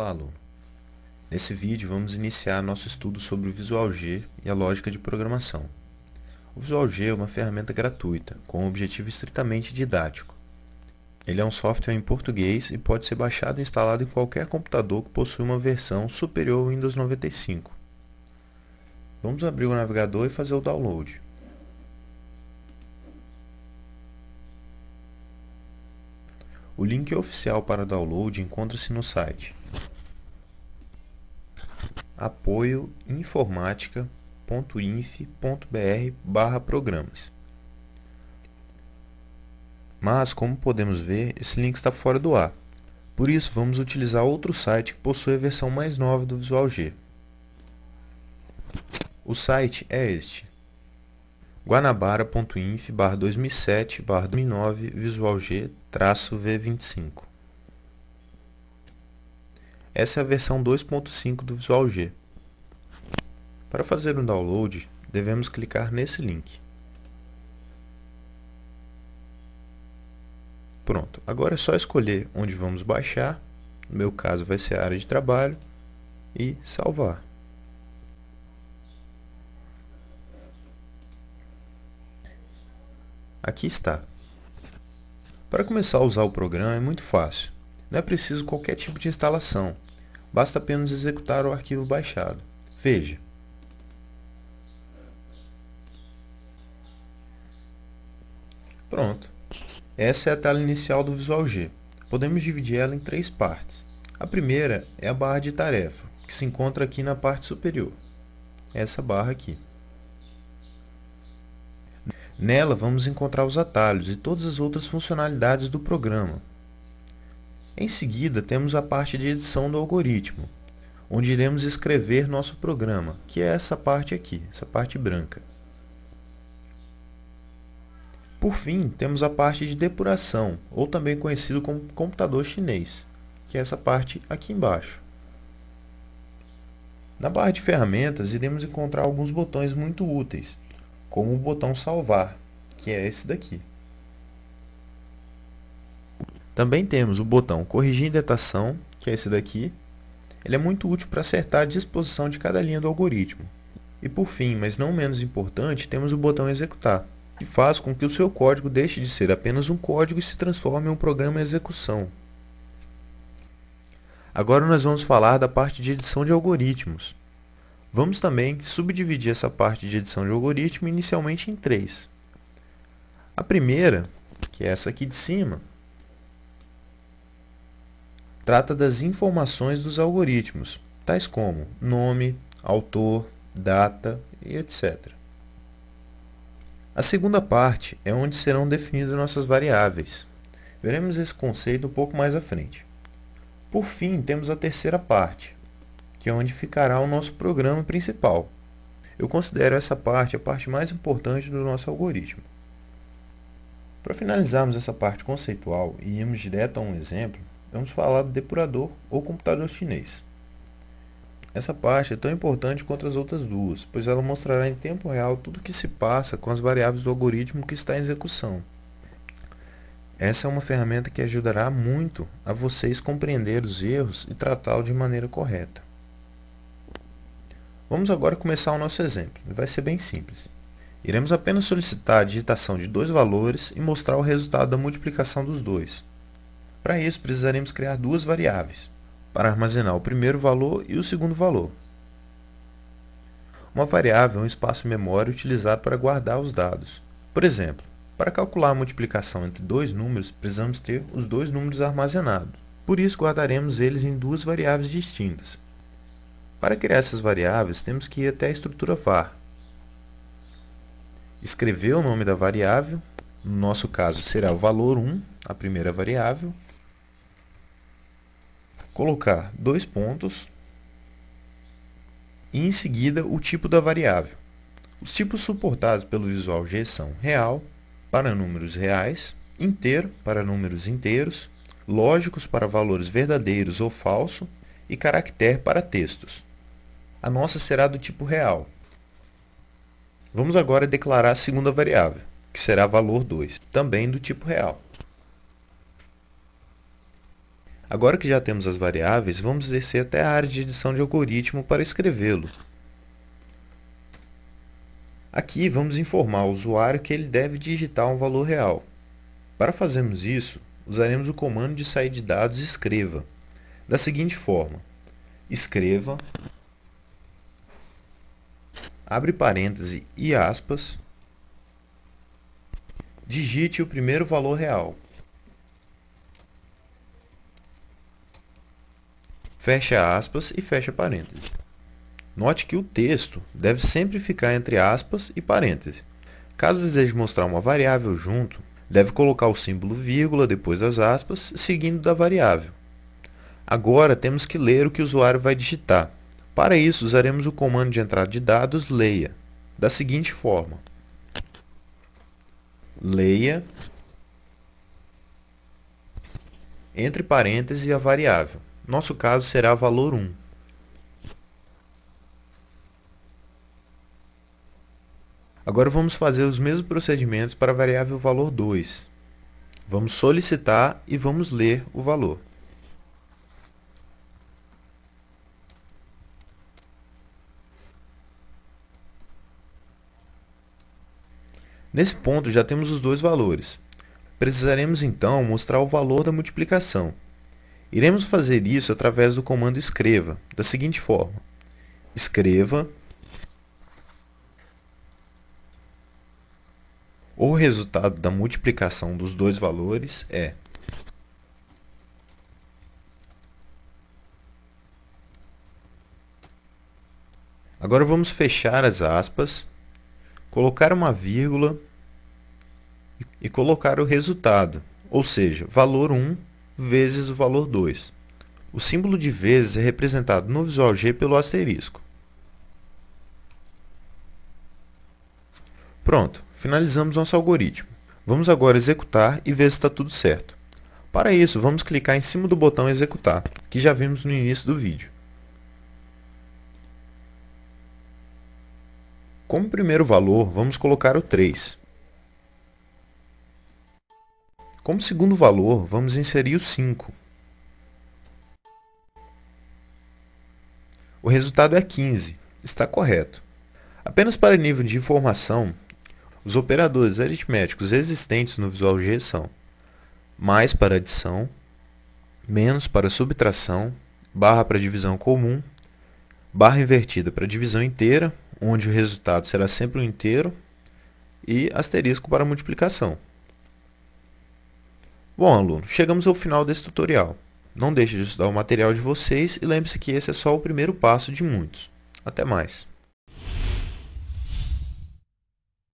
Olá, aluno! Nesse vídeo vamos iniciar nosso estudo sobre o Visual G e a lógica de programação. O Visual G é uma ferramenta gratuita, com um objetivo estritamente didático. Ele é um software em português e pode ser baixado e instalado em qualquer computador que possui uma versão superior ao Windows 95. Vamos abrir o navegador e fazer o download. O link oficial para download encontra-se no site apoioinformatica.inf.br/programas. Mas, como podemos ver, esse link está fora do ar. Por isso, vamos utilizar outro site que possui a versão mais nova do Visual G. O site é este, guanabara.inf/2007/2009 Visual G-V25. Essa é a versão 2.5 do Visual G. Para fazer o um download, devemos clicar nesse link. Pronto, agora é só escolher onde vamos baixar, no meu caso vai ser a área de trabalho, e salvar. Aqui está. Para começar a usar o programa é muito fácil, não é preciso qualquer tipo de instalação, Basta apenas executar o arquivo baixado. Veja. Pronto. Essa é a tela inicial do Visual G. Podemos dividir ela em três partes. A primeira é a barra de tarefa, que se encontra aqui na parte superior. Essa barra aqui. Nela vamos encontrar os atalhos e todas as outras funcionalidades do programa, em seguida, temos a parte de edição do algoritmo, onde iremos escrever nosso programa, que é essa parte aqui, essa parte branca. Por fim, temos a parte de depuração, ou também conhecido como computador chinês, que é essa parte aqui embaixo. Na barra de ferramentas, iremos encontrar alguns botões muito úteis, como o botão salvar, que é esse daqui. Também temos o botão corrigir indentação, que é esse daqui. Ele é muito útil para acertar a disposição de cada linha do algoritmo. E por fim, mas não menos importante, temos o botão executar, que faz com que o seu código deixe de ser apenas um código e se transforme em um programa em execução. Agora nós vamos falar da parte de edição de algoritmos. Vamos também subdividir essa parte de edição de algoritmo inicialmente em três. A primeira, que é essa aqui de cima, trata das informações dos algoritmos, tais como nome, autor, data e etc. A segunda parte é onde serão definidas nossas variáveis. Veremos esse conceito um pouco mais à frente. Por fim, temos a terceira parte, que é onde ficará o nosso programa principal. Eu considero essa parte a parte mais importante do nosso algoritmo. Para finalizarmos essa parte conceitual e irmos direto a um exemplo, vamos falar do depurador ou computador chinês. Essa parte é tão importante quanto as outras duas, pois ela mostrará em tempo real tudo o que se passa com as variáveis do algoritmo que está em execução. Essa é uma ferramenta que ajudará muito a vocês compreender os erros e tratá-los de maneira correta. Vamos agora começar o nosso exemplo, vai ser bem simples. Iremos apenas solicitar a digitação de dois valores e mostrar o resultado da multiplicação dos dois. Para isso, precisaremos criar duas variáveis, para armazenar o primeiro valor e o segundo valor. Uma variável é um espaço memória utilizado para guardar os dados. Por exemplo, para calcular a multiplicação entre dois números, precisamos ter os dois números armazenados. Por isso, guardaremos eles em duas variáveis distintas. Para criar essas variáveis, temos que ir até a estrutura var. Escrever o nome da variável, no nosso caso será o valor 1, a primeira variável, colocar dois pontos e em seguida o tipo da variável. Os tipos suportados pelo Visual G são real para números reais, inteiro para números inteiros, lógicos para valores verdadeiros ou falso e caractere para textos. A nossa será do tipo real. Vamos agora declarar a segunda variável, que será valor 2, também do tipo real. Agora que já temos as variáveis, vamos descer até a área de edição de algoritmo para escrevê-lo. Aqui vamos informar ao usuário que ele deve digitar um valor real. Para fazermos isso, usaremos o comando de sair de dados escreva, da seguinte forma, escreva, abre parêntese e aspas, digite o primeiro valor real, fecha aspas e fecha parênteses. Note que o texto deve sempre ficar entre aspas e parênteses. Caso deseje mostrar uma variável junto, deve colocar o símbolo vírgula depois das aspas, seguindo da variável. Agora temos que ler o que o usuário vai digitar. Para isso, usaremos o comando de entrada de dados leia, da seguinte forma. Leia, entre parênteses, a variável. Nosso caso será valor 1. Agora vamos fazer os mesmos procedimentos para a variável valor 2. Vamos solicitar e vamos ler o valor. Nesse ponto já temos os dois valores. Precisaremos então mostrar o valor da multiplicação. Iremos fazer isso através do comando escreva, da seguinte forma. Escreva o resultado da multiplicação dos dois valores é Agora vamos fechar as aspas, colocar uma vírgula e colocar o resultado, ou seja, valor 1 vezes o valor 2. O símbolo de vezes é representado no Visual G pelo asterisco. Pronto, finalizamos nosso algoritmo. Vamos agora executar e ver se está tudo certo. Para isso, vamos clicar em cima do botão Executar, que já vimos no início do vídeo. Como primeiro valor, vamos colocar o 3. Como segundo valor, vamos inserir o 5. O resultado é 15. Está correto. Apenas para nível de informação, os operadores aritméticos existentes no Visual G são mais para adição, menos para subtração, barra para divisão comum, barra invertida para divisão inteira, onde o resultado será sempre um inteiro, e asterisco para multiplicação. Bom, aluno, chegamos ao final desse tutorial. Não deixe de estudar o material de vocês e lembre-se que esse é só o primeiro passo de muitos. Até mais!